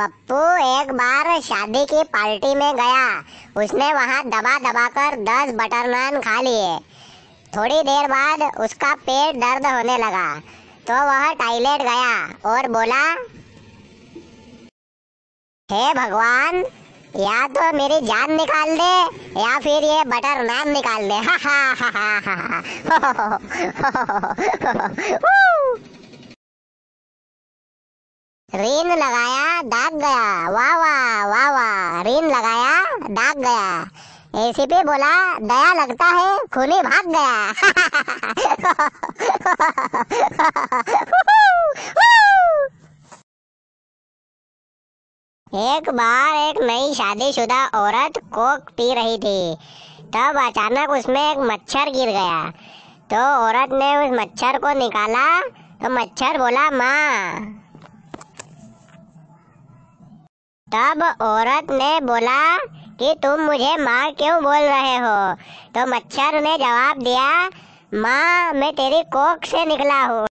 पप्पू एक बार शादी की पार्टी में गया उसने वहाँ दबा दबा कर दस बटर नान खा लिए थोड़ी देर बाद उसका पेट दर्द होने लगा तो वह टॉयलेट गया और बोला हे भगवान या तो मेरी जान निकाल दे या फिर ये बटर नान निकाल दे हा हा हा हा हा रेन लगाया दाग गया वाह वाह वाह वाह रेन लगाया दाग गया पे बोला दया लगता है खुले भाग गया एक बार एक नई शादीशुदा औरत कोक पी रही थी तब अचानक उसमें एक मच्छर गिर गया तो औरत ने उस मच्छर को निकाला तो मच्छर बोला माँ तब औरत ने बोला कि तुम मुझे माँ क्यों बोल रहे हो तो मच्छर ने जवाब दिया माँ मैं तेरी कोख से निकला हूँ